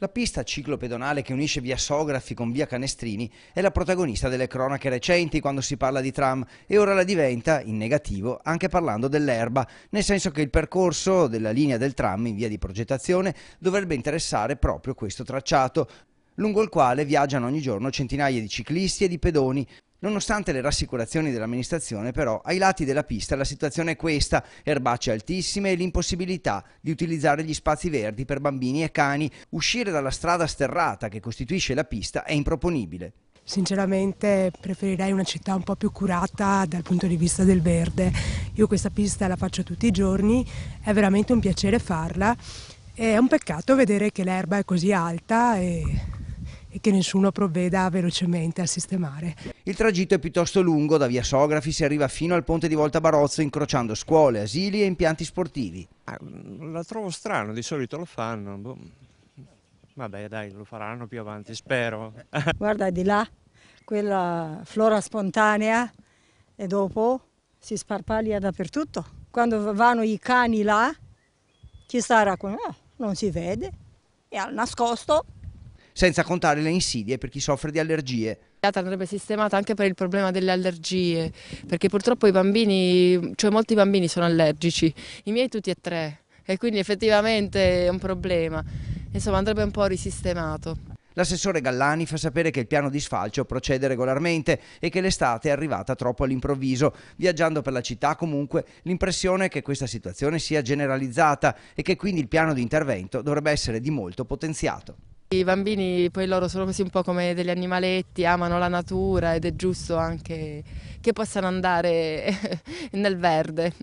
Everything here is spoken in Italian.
La pista ciclopedonale che unisce via Sografi con via Canestrini è la protagonista delle cronache recenti quando si parla di tram e ora la diventa, in negativo, anche parlando dell'erba, nel senso che il percorso della linea del tram in via di progettazione dovrebbe interessare proprio questo tracciato, lungo il quale viaggiano ogni giorno centinaia di ciclisti e di pedoni, Nonostante le rassicurazioni dell'amministrazione, però, ai lati della pista la situazione è questa, erbacce altissime e l'impossibilità di utilizzare gli spazi verdi per bambini e cani. Uscire dalla strada sterrata che costituisce la pista è improponibile. Sinceramente preferirei una città un po' più curata dal punto di vista del verde. Io questa pista la faccio tutti i giorni, è veramente un piacere farla. È un peccato vedere che l'erba è così alta e e che nessuno provveda velocemente a sistemare. Il tragitto è piuttosto lungo, da via Sografi si arriva fino al ponte di Volta Barozzo incrociando scuole, asili e impianti sportivi. Ah, mm, la trovo strano, di solito lo fanno. Boh. Vabbè dai, lo faranno più avanti, spero. Guarda di là, quella flora spontanea e dopo si sparpaglia dappertutto. Quando vanno i cani là, ci sarà, ah, non si vede, è al nascosto senza contare le insidie per chi soffre di allergie. Andrebbe sistemata anche per il problema delle allergie, perché purtroppo i bambini, cioè molti bambini sono allergici, i miei tutti e tre, e quindi effettivamente è un problema. Insomma andrebbe un po' risistemato. L'assessore Gallani fa sapere che il piano di sfalcio procede regolarmente e che l'estate è arrivata troppo all'improvviso. Viaggiando per la città comunque l'impressione è che questa situazione sia generalizzata e che quindi il piano di intervento dovrebbe essere di molto potenziato. I bambini poi loro sono così un po' come degli animaletti, amano la natura ed è giusto anche che possano andare nel verde.